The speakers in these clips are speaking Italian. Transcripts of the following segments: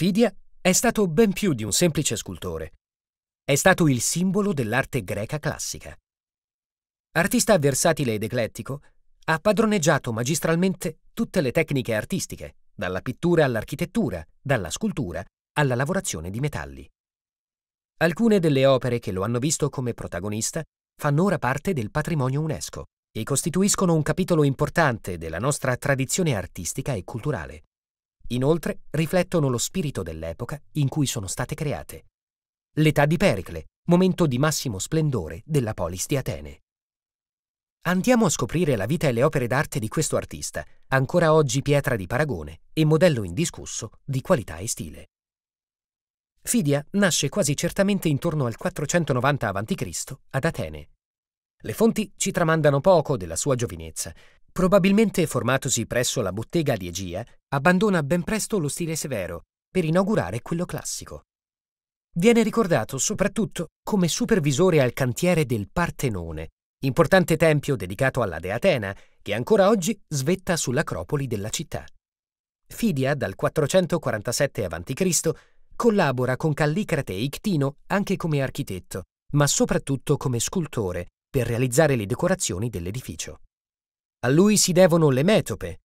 Fidia è stato ben più di un semplice scultore. È stato il simbolo dell'arte greca classica. Artista versatile ed eclettico, ha padroneggiato magistralmente tutte le tecniche artistiche, dalla pittura all'architettura, dalla scultura alla lavorazione di metalli. Alcune delle opere che lo hanno visto come protagonista fanno ora parte del patrimonio UNESCO e costituiscono un capitolo importante della nostra tradizione artistica e culturale. Inoltre riflettono lo spirito dell'epoca in cui sono state create. L'età di Pericle, momento di massimo splendore della polis di Atene. Andiamo a scoprire la vita e le opere d'arte di questo artista, ancora oggi pietra di paragone e modello indiscusso di qualità e stile. Fidia nasce quasi certamente intorno al 490 a.C. ad Atene. Le fonti ci tramandano poco della sua giovinezza, probabilmente formatosi presso la bottega di Egia, abbandona ben presto lo stile severo per inaugurare quello classico. Viene ricordato soprattutto come supervisore al cantiere del Partenone, importante tempio dedicato alla Atena, che ancora oggi svetta sull'acropoli della città. Fidia, dal 447 a.C., collabora con Callicrate e Ictino anche come architetto, ma soprattutto come scultore, per realizzare le decorazioni dell'edificio. A lui si devono le metope,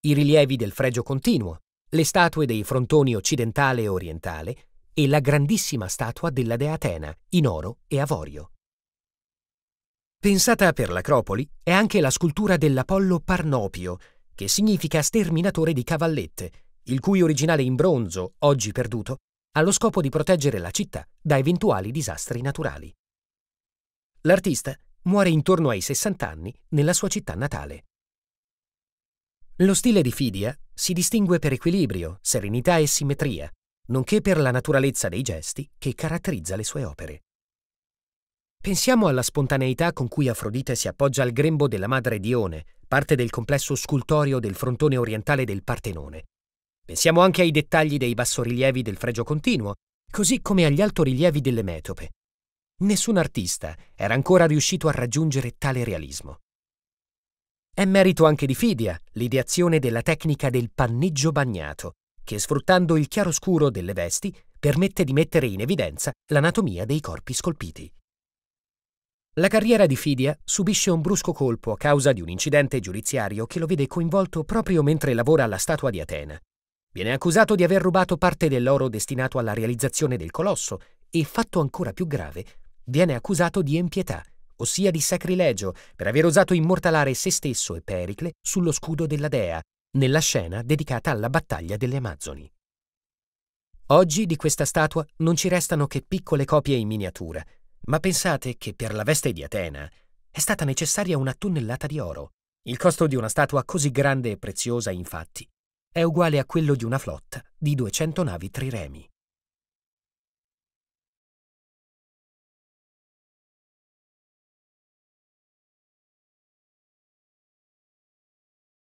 i rilievi del fregio continuo, le statue dei frontoni occidentale e orientale e la grandissima statua della dea Atena in oro e avorio. Pensata per l'Acropoli è anche la scultura dell'Apollo Parnopio, che significa sterminatore di cavallette, il cui originale in bronzo, oggi perduto, ha lo scopo di proteggere la città da eventuali disastri naturali. L'artista muore intorno ai 60 anni nella sua città natale. Lo stile di Fidia si distingue per equilibrio, serenità e simmetria, nonché per la naturalezza dei gesti che caratterizza le sue opere. Pensiamo alla spontaneità con cui Afrodite si appoggia al grembo della madre Dione, parte del complesso scultorio del frontone orientale del Partenone. Pensiamo anche ai dettagli dei bassorilievi del fregio continuo, così come agli altorilievi delle metope, Nessun artista era ancora riuscito a raggiungere tale realismo. È merito anche di Fidia l'ideazione della tecnica del panneggio bagnato, che sfruttando il chiaroscuro delle vesti permette di mettere in evidenza l'anatomia dei corpi scolpiti. La carriera di Fidia subisce un brusco colpo a causa di un incidente giudiziario che lo vede coinvolto proprio mentre lavora alla statua di Atena. Viene accusato di aver rubato parte dell'oro destinato alla realizzazione del colosso e, fatto ancora più grave, viene accusato di empietà, ossia di sacrilegio, per aver osato immortalare se stesso e Pericle sullo scudo della dea, nella scena dedicata alla battaglia delle Amazzoni. Oggi di questa statua non ci restano che piccole copie in miniatura, ma pensate che per la veste di Atena è stata necessaria una tonnellata di oro. Il costo di una statua così grande e preziosa, infatti, è uguale a quello di una flotta di 200 navi triremi.